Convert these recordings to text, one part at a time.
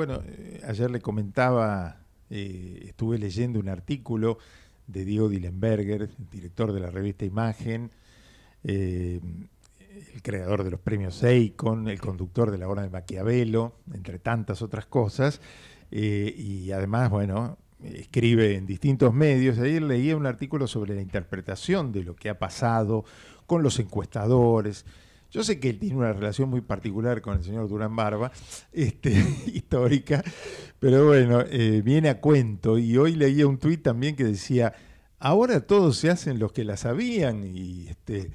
Bueno, eh, ayer le comentaba, eh, estuve leyendo un artículo de Diego Dillenberger, director de la revista Imagen, eh, el creador de los premios Eikon, el conductor de la obra de Maquiavelo, entre tantas otras cosas, y además, bueno, escribe en distintos medios. Ayer leía un artículo sobre la interpretación de lo que ha pasado con los encuestadores, yo sé que él tiene una relación muy particular con el señor Durán Barba, este, histórica, pero bueno, eh, viene a cuento. Y hoy leía un tuit también que decía, ahora todos se hacen los que la sabían y, este,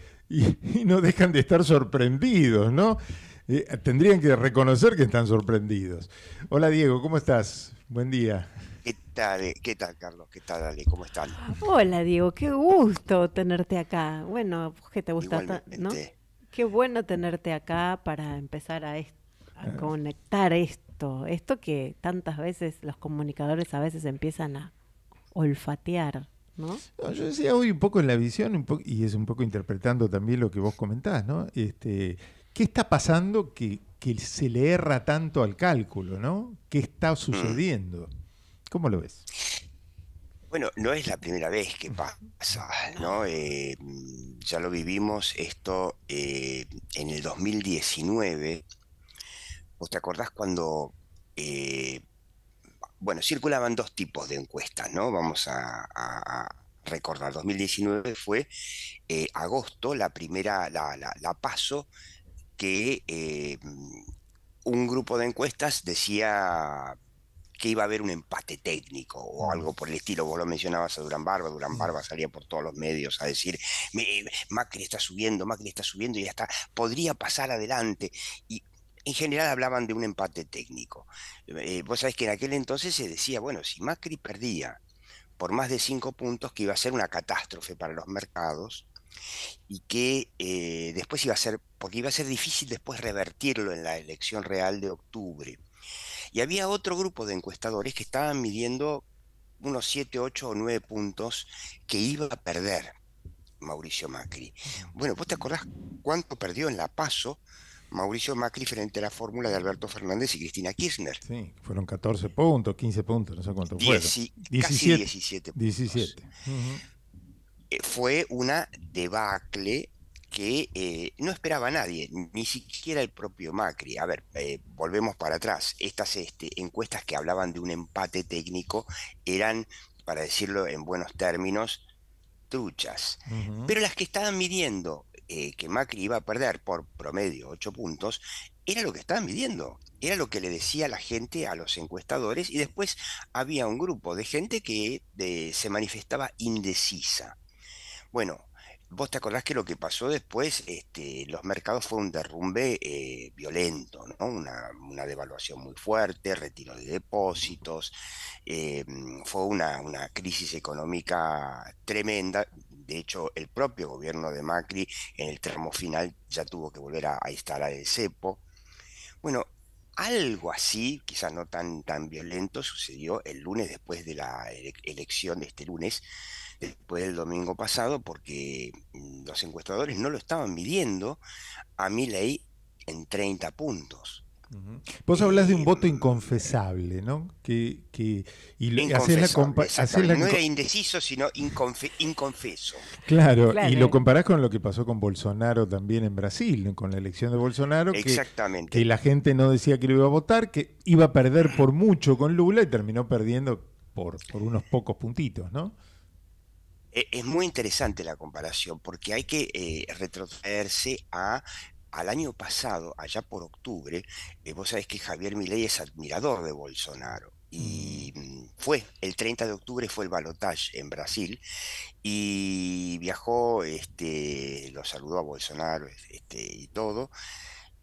no dejan de estar sorprendidos, ¿no? Eh, tendrían que reconocer que están sorprendidos. Hola Diego, ¿cómo estás? Buen día. ¿Qué tal, eh? qué tal Carlos? ¿Qué tal, Ale? ¿Cómo estás? Hola Diego, qué gusto tenerte acá. Bueno, ¿qué te gusta? ¿no? Qué bueno tenerte acá para empezar a, ah. conectar esto, esto que tantas veces los comunicadores a veces empiezan a olfatear. ¿No? yo decía hoy un poco en la visión, un y es un poco interpretando también lo que vos comentás, ¿no? Este, ¿Qué está pasando que, que se le erra tanto al cálculo, ¿no? ¿Qué está mm. sucediendo? ¿Cómo lo ves? Bueno, no es la primera vez que pasa, ¿no? Eh, ya lo vivimos esto eh, en el 2019. ¿Vos te acordás cuando... Eh, bueno, circulaban dos tipos de encuestas, ¿no? Vamos a, recordar. 2019 fue agosto, la primera, la, la paso que un grupo de encuestas decía que iba a haber un empate técnico o mm. algo por el estilo. Vos lo mencionabas a Durán Barba, Durán Barba salía por todos los medios a decir, eh, Macri está subiendo, Macri está subiendo y ya está podría pasar adelante. Y en general hablaban de un empate técnico. Eh, vos sabés que en aquel entonces se decía, bueno, si Macri perdía por más de cinco puntos, que iba a ser una catástrofe para los mercados y que eh, después iba a ser, porque iba a ser difícil después revertirlo en la elección real de octubre. Y había otro grupo de encuestadores que estaban midiendo unos 7, 8 o 9 puntos que iba a perder Mauricio Macri. Bueno, ¿vos te acordás cuánto perdió en La Paso Mauricio Macri frente a la fórmula de Alberto Fernández y Cristina Kirchner? Sí, fueron 14 puntos, 15 puntos, no sé cuánto fue. 17, 17 eh, Fue una debacle que eh, no esperaba nadie, ni siquiera el propio Macri. A ver, eh, volvemos para atrás. Estas este, encuestas que hablaban de un empate técnico eran, para decirlo en buenos términos, truchas. Pero las que estaban midiendo eh, que Macri iba a perder por promedio 8 puntos, era lo que estaban midiendo era lo que le decía la gente a los encuestadores y después había un grupo de gente que se manifestaba indecisa. Bueno, vos te acordás que lo que pasó después, este, los mercados fue un derrumbe eh, violento, ¿no? Una, devaluación muy fuerte, retiro de depósitos, em, fue una, crisis económica tremenda. De hecho, el propio gobierno de Macri en el termo final ya tuvo que volver a, instalar el cepo. Bueno, algo así, quizás no tan, tan violento, sucedió el lunes después de la elección de este lunes después del domingo pasado porque mm, los encuestadores no lo estaban midiendo a mi ley en 30 puntos. Vos hablás de un voto mm, inconfesable, ¿no? Que, que y la, No era indeciso, sino inconfeso. Claro, y lo comparás con lo que pasó con Bolsonaro también en Brasil, con la elección de Bolsonaro. Que, la gente no decía que lo iba a votar, que iba a perder por mucho con Lula y terminó perdiendo por, por unos pocos puntitos, ¿no? E, es muy interesante la comparación porque hay que eh, retrocederse a al año pasado, allá por octubre, eh, vos sabés que Javier Milei es admirador de Bolsonaro. Y mm. Mm, fue, el 30 de octubre fue el balotaje en Brasil y viajó, este, lo saludó a Bolsonaro este, y todo,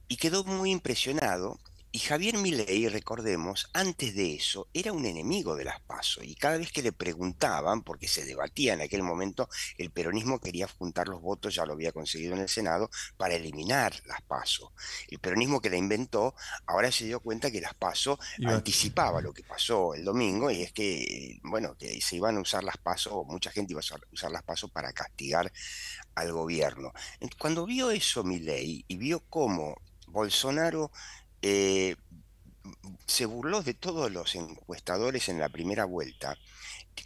y quedó muy impresionado y Javier Milei, recordemos, antes de eso era un enemigo de las PASO y cada vez que le preguntaban, porque se debatía en aquel momento, el peronismo quería juntar los votos, ya lo había conseguido en el Senado, para eliminar las PASO. El peronismo que la inventó ahora se dio cuenta que las PASO anticipaba lo que pasó el domingo y es que, bueno, que se iban a usar las PASO, mucha gente iba a usar las PASO para castigar al gobierno. Cuando vio eso Milei y vio cómo Bolsonaro eh, se burló de todos los encuestadores en la primera vuelta,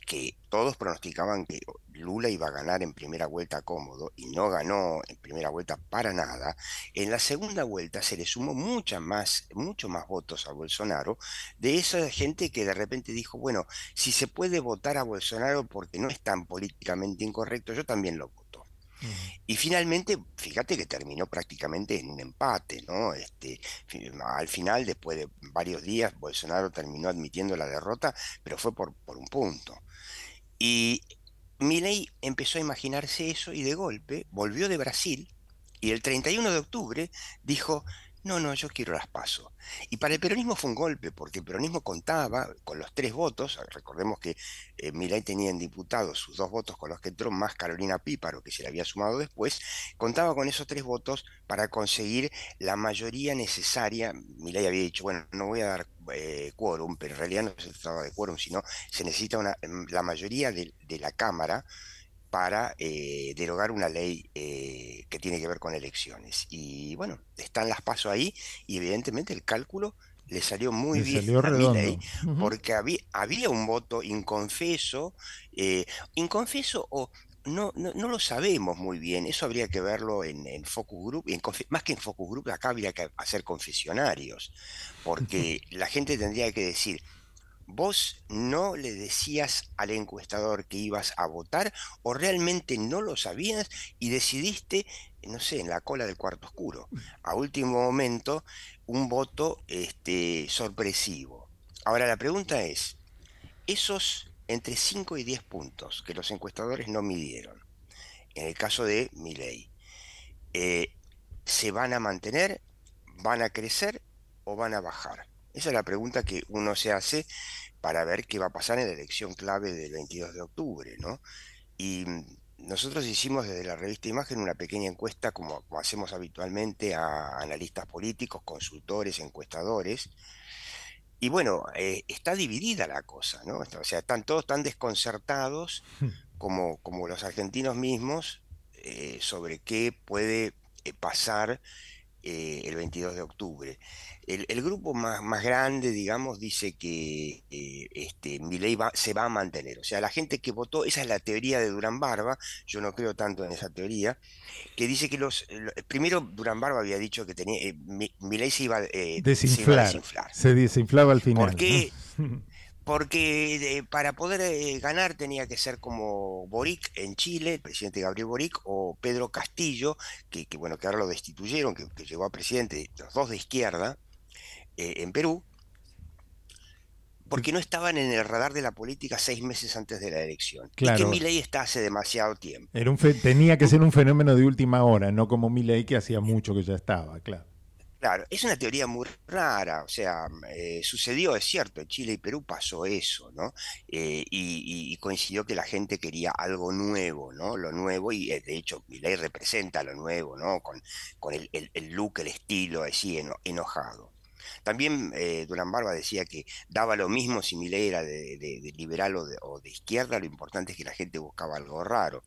que todos pronosticaban que Lula iba a ganar en primera vuelta cómodo y no ganó en primera vuelta para nada. En la segunda vuelta se le sumó mucha más, mucho más votos a Bolsonaro de esa gente que de repente dijo, bueno, si se puede votar a Bolsonaro porque no es tan políticamente incorrecto, yo también lo voto. Y finalmente, fíjate que terminó prácticamente en un empate, ¿no? Este, al final, después de varios días, Bolsonaro terminó admitiendo la derrota, pero fue por, por un punto. Y Milei empezó a imaginarse eso y de golpe volvió de Brasil y el 31 de octubre dijo, no, no, yo quiero las paso. Y para el peronismo fue un golpe, porque el peronismo contaba con los tres votos, recordemos que eh, Milay tenía en diputados sus dos votos con los que entró, más Carolina Píparo, que se le había sumado después, contaba con esos tres votos para conseguir la mayoría necesaria. Milay había dicho, bueno, no voy a dar eh, quórum, pero en realidad no se trataba de quórum, sino se necesita la mayoría de, la Cámara para eh, derogar una ley eh, que tiene que ver con elecciones. Y bueno, están las pasos ahí y evidentemente el cálculo le salió muy bien a porque había, había, un voto inconfeso, eh, inconfeso o no, no, lo sabemos muy bien, eso habría que verlo en, Focus Group, más que en Focus Group, acá habría que hacer confesionarios, porque la gente tendría que decir, ¿Vos no le decías al encuestador que ibas a votar o realmente no lo sabías y decidiste, no sé, en la cola del cuarto oscuro, a último momento, un voto este, sorpresivo? Ahora la pregunta es, esos entre 5 y 10 puntos que los encuestadores no midieron, en el caso de Miley, eh, ¿se van a mantener, van a crecer o van a bajar? Esa es la pregunta que uno se hace para ver qué va a pasar en la elección clave del 22 de octubre, ¿no? Y mm, nosotros hicimos desde la revista Imagen una pequeña encuesta, como, hacemos habitualmente, a analistas políticos, consultores, encuestadores. Y bueno, eh, está dividida la cosa, ¿no? O sea, están todos tan desconcertados hmm. como, los argentinos mismos eh, sobre qué puede eh, pasar eh, el 22 de octubre. El, grupo más, más, grande, digamos, dice que eh, este, Milei se va a mantener. O sea, la gente que votó, esa es la teoría de Durán Barba, yo no creo tanto en esa teoría, que dice que los... primero, Durán Barba había dicho que tenía, eh, se iba, a desinflar. Se desinflaba al final. ¿Por qué? porque eh, para poder eh, ganar tenía que ser como Boric en Chile, el presidente Gabriel Boric, o Pedro Castillo, que, bueno, que ahora lo destituyeron, que, llegó a presidente, los dos de izquierda, eh, en Perú, porque no estaban en el radar de la política seis meses antes de la elección. Claro. Y que Milei está hace demasiado tiempo. Era un tenía que ser un fenómeno de última hora, no como Milei que hacía mucho que ya estaba, claro. Claro, es una teoría muy rara, o sea, mm, eh, sucedió, es cierto, en Chile y Perú pasó eso, ¿no? Eh, y, coincidió que la gente quería algo nuevo, ¿no? Lo nuevo, y eh, de hecho, ley representa lo nuevo, ¿no? Con, el, look, el estilo, así, enojado. También eh, Durán Barba decía que daba lo mismo si Milei era de, liberal o de, izquierda, lo importante es que la gente buscaba algo raro.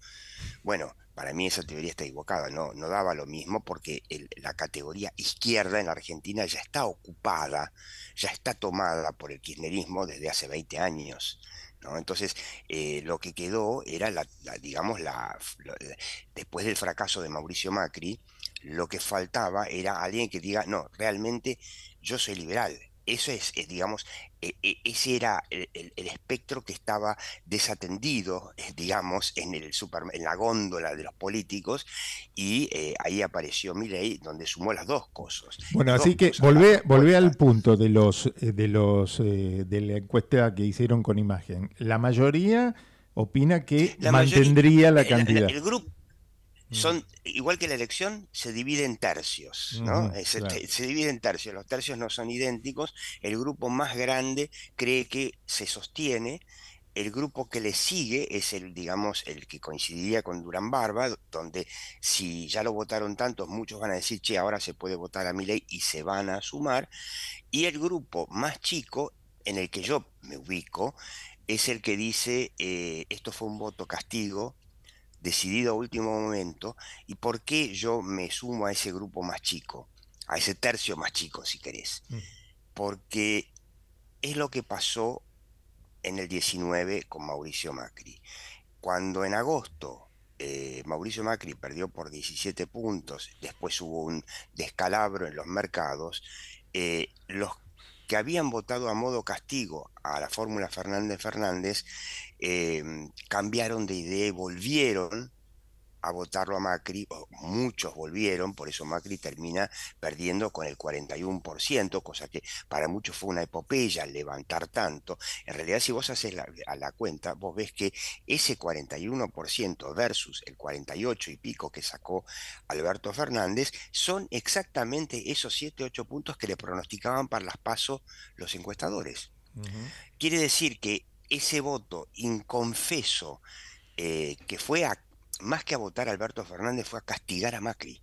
Bueno, para mí esa teoría está equivocada, no, no daba lo mismo porque la categoría izquierda en la Argentina ya está ocupada, ya está tomada por el kirchnerismo desde hace 20 años. ¿No? Entonces, eh, lo que quedó era, la, digamos, la, eh, después del fracaso de Mauricio Macri, lo que faltaba era alguien que diga, no, realmente yo soy liberal. Eso es, eh, digamos, e, e, ese era el, el, espectro que estaba desatendido, eh, digamos, en, el super, en la góndola de los políticos y eh, ahí apareció Milei donde sumó las dos cosas. Bueno, así que volvé, volvé al punto de los de los de la encuesta que hicieron con imagen. La mayoría opina que mantendría la cantidad. grupo Mm. son, igual que la elección, se divide en tercios, ¿no? Este, se, divide en tercios, los tercios no son idénticos, el grupo más grande cree que se sostiene, el grupo que le sigue es el, digamos, el que coincidiría con Durán Barba, donde si ya lo votaron tantos, muchos van a decir, che, ahora se puede votar a mi ley y se van a sumar, y el grupo más chico, en el que yo me ubico, es el que dice, eh, esto fue un voto castigo, decidido a último momento y por qué yo me sumo a ese grupo más chico, a ese tercio más chico, si querés. Mm. Porque es lo que pasó en el 19 con Mauricio Macri. Cuando en agosto eh, Mauricio Macri perdió por 17 puntos, después hubo un descalabro en los mercados, eh, los que habían votado a modo castigo a la fórmula Fernández Fernández Em, cambiaron de idea y volvieron a votarlo a Macri, muchos volvieron, por eso Macri termina perdiendo con el 41%, cosa que para muchos fue una epopeya levantar tanto. En realidad, si vos haces la, a la cuenta, vos ves que ese 41% versus el 48 y pico que sacó Alberto Fernández son exactamente esos 7, 8 puntos que le pronosticaban para las pasos los encuestadores. Quiere decir que ese voto inconfeso eh, que fue a, más que a votar a Alberto Fernández, fue a castigar a Macri.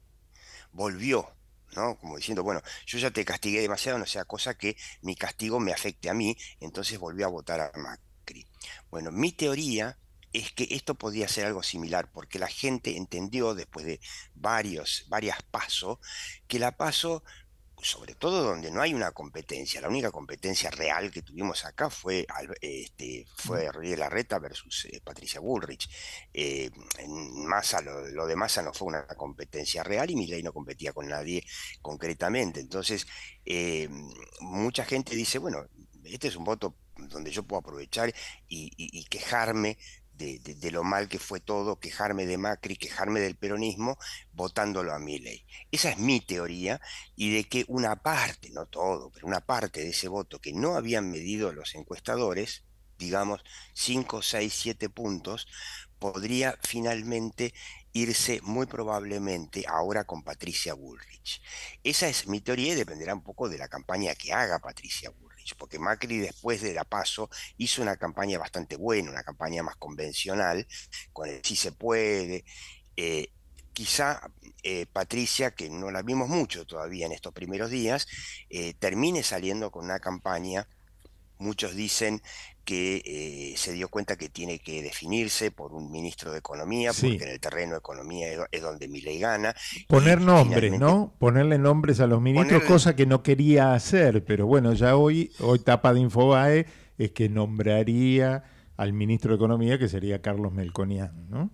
Volvió, ¿no? Como diciendo, bueno, yo ya te castigué demasiado, no sea cosa que mi castigo me afecte a mí, entonces volvió a votar a Macri. Bueno, mi teoría es que esto podía ser algo similar, porque la gente entendió después de varios, varias pasos, que la paso sobre todo donde no hay una competencia. La única competencia real que tuvimos acá fue, este, fue Rodríguez Larreta versus eh, Patricia Bullrich. Eh, en lo, de Massa no fue una competencia real y Milei no competía con nadie concretamente. Entonces, eh, mucha gente dice, bueno, este es un voto donde yo puedo aprovechar y quejarme de, lo mal que fue todo, quejarme de Macri, quejarme del peronismo, votándolo a Milley. Esa es mi teoría y de que una parte, no todo, pero una parte de ese voto que no habían medido los encuestadores, digamos 5, 6, 7 puntos, podría finalmente irse muy probablemente ahora con Patricia Bullrich. Esa es mi teoría y dependerá un poco de la campaña que haga Patricia Bullrich porque Macri después de la paso hizo una campaña bastante buena, una campaña más convencional, con el si se puede. Eh, quizá eh, Patricia, que no la vimos mucho todavía en estos primeros días, eh, termine saliendo con una campaña Muchos dicen que eh, se dio cuenta que tiene que definirse por un ministro de Economía, porque en el terreno de Economía es, donde Miley gana. Poner nombres, ¿no? Ponerle nombres a los ministros, cosa que no quería hacer, pero bueno, ya hoy, hoy tapa de Infobae es que nombraría al ministro de Economía, que sería Carlos Melconian, ¿no?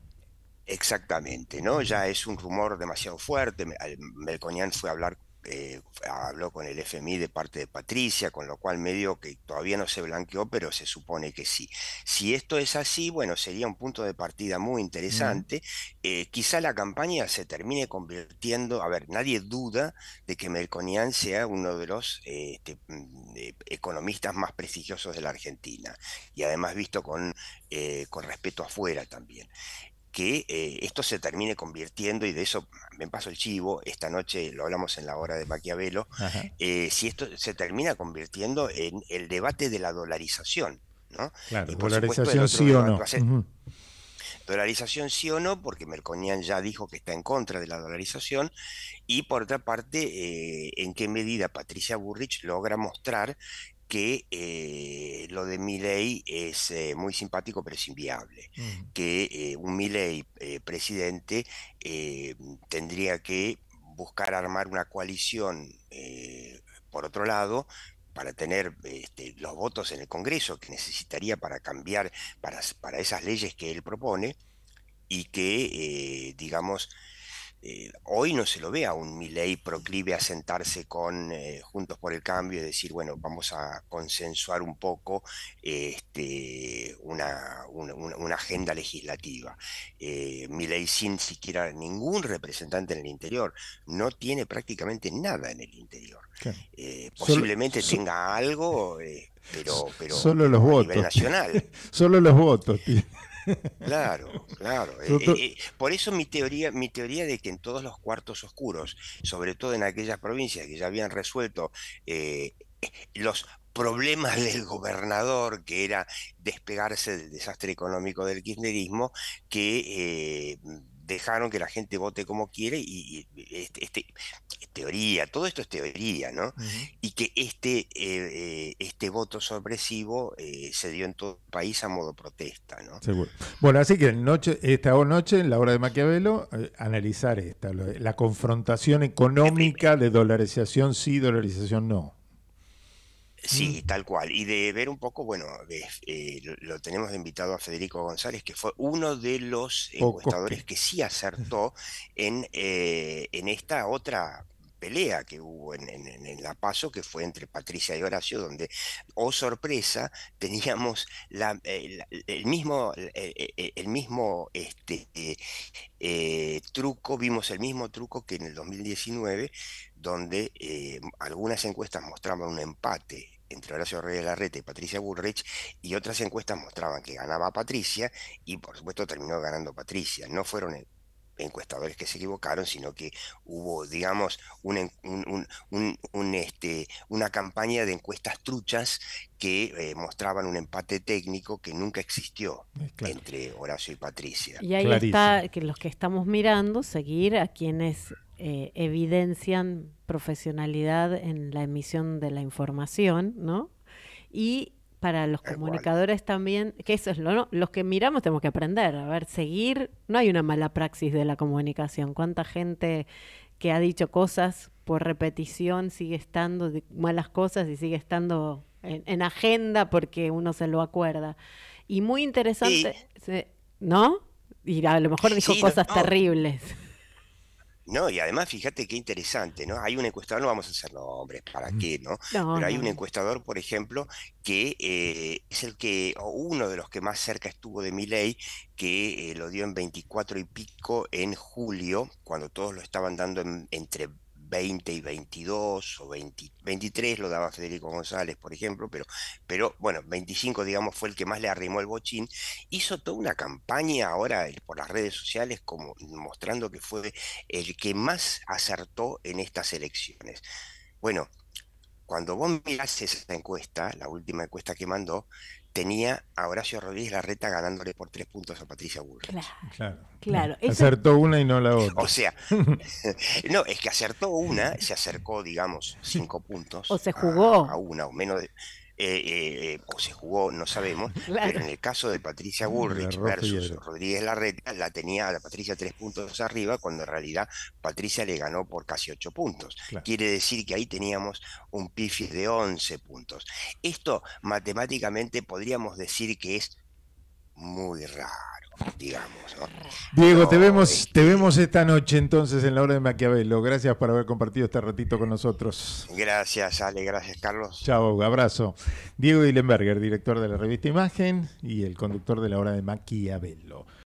Exactamente, ¿no? Ya es un rumor demasiado fuerte. Melconian fue a hablar eh, habló con el FMI de parte de Patricia, con lo cual medio que todavía no se blanqueó, pero se supone que sí. Si esto es así, bueno, sería un punto de partida muy interesante. Eh, quizá la campaña se termine convirtiendo, a ver, nadie duda de que Melconian sea uno de los eh, este, mm, economistas más prestigiosos de la Argentina y además visto con, con respeto afuera también que eh, esto se termine convirtiendo, y de eso me paso el chivo, esta noche lo hablamos en la hora de Maquiavelo, eh, si esto se termina convirtiendo en el debate de la dolarización. ¿no? Claro, dolarización sí o no. Dolarización sí o no, porque Merconian ya dijo que está en contra de la dolarización, y por otra parte, eh, en qué medida Patricia Burrich logra mostrar que eh, lo de Milley es eh, muy simpático pero es inviable, mm. que eh, un Milley presidente tendría que buscar armar una coalición, por otro lado, para tener este, los votos en el Congreso que necesitaría para cambiar, para, para esas leyes que él propone y que, digamos, eh, hoy no se lo ve a un Milei proclive a sentarse con eh, Juntos por el Cambio y decir, bueno, vamos a consensuar un poco este, una, agenda legislativa. Eh, Milei sin siquiera ningún representante en el interior, no tiene prácticamente nada en el interior. posiblemente tenga algo, pero, pero, solo los a votos. nivel nacional. solo los votos, Claro, claro. Eh, eh, eh, por eso mi teoría, mi teoría de que en todos los cuartos oscuros, sobre todo en aquellas provincias que ya habían resuelto los problemas del gobernador, que era despegarse del desastre económico del kirchnerismo, que dejaron que la gente vote como quiere y, este, este, teoría, todo esto es teoría, ¿no? Y que este, eh, eh, este voto sorpresivo eh, se dio en todo el país a modo protesta, ¿no? Seguro. Bueno, así que noche, esta noche, en la hora de Maquiavelo, analizar esta, la confrontación económica de dolarización sí, dolarización no. Sí, tal cual. Y de ver un poco, bueno, eh, lo, tenemos de invitado a Federico González, que fue uno de los encuestadores que sí acertó en, eh, en esta otra pelea que hubo en, La Paso, que fue entre Patricia y Horacio, donde, oh sorpresa, teníamos eh, la, el, mismo, eh, eh, el, mismo este, eh, truco, vimos el mismo truco que en el 2019, donde algunas encuestas mostraban un empate entre Horacio Reyes Larreta y Patricia Burrich y otras encuestas mostraban que ganaba Patricia, y por supuesto terminó ganando Patricia. No fueron encuestadores que se equivocaron, sino que hubo, digamos, un, este, una campaña de encuestas truchas que eh, mostraban un empate técnico que nunca existió eh, entre Horacio y Patricia. Y ahí está que los que estamos mirando, seguir a quienes eh, evidencian profesionalidad en la emisión de la información, ¿no? Y para los comunicadores también, que eso es lo, los que miramos tenemos que aprender, a ver, seguir, no hay una mala praxis de la comunicación, cuánta gente que ha dicho cosas por repetición sigue estando malas cosas y sigue estando en, agenda porque uno se lo acuerda. Y muy interesante, ¿no? Y a lo mejor dijo cosas terribles. No, y además fíjate qué interesante, ¿no? Hay un encuestador, no vamos a hacer nombres, ¿para mm. qué, no? Pero hay un encuestador, por ejemplo, que eh, es el que, o uno de los que más cerca estuvo de mi ley, que eh, lo dio en 24 y pico en julio, cuando todos lo estaban dando en, entre 20 y 22 o 23 lo daba Federico González, por ejemplo, pero, pero bueno, 25 digamos fue el que más le arrimó el bochín, hizo toda una campaña ahora eh, por las redes sociales como mostrando que fue el que más acertó en estas elecciones. Bueno, cuando vos mirás esa encuesta, la última encuesta que mandó, tenía a Horacio Rodríguez Larreta ganándole por tres puntos a Patricia Bullrich. Claro, Acertó una y no la otra. O sea, no, es que acertó una, se acercó, digamos, cinco puntos. O se jugó. a una, o menos de, eh, eh, eh, o se jugó, no sabemos, pero en el caso de Patricia mm, Bullrich versus Rodríguez Larreta, la tenía la Patricia tres puntos arriba, cuando en realidad Patricia le ganó por casi ocho puntos. Quiere decir que ahí teníamos un pifis de 11 puntos. Esto matemáticamente podríamos decir que es muy raro digamos. Diego, te vemos, te vemos esta noche entonces en la hora de Maquiavelo. Gracias por haber compartido este ratito con nosotros. Gracias, Ale, gracias, Carlos. Chao, abrazo. Diego Dillenberger, director de la revista Imagen y el conductor de la hora de Maquiavelo.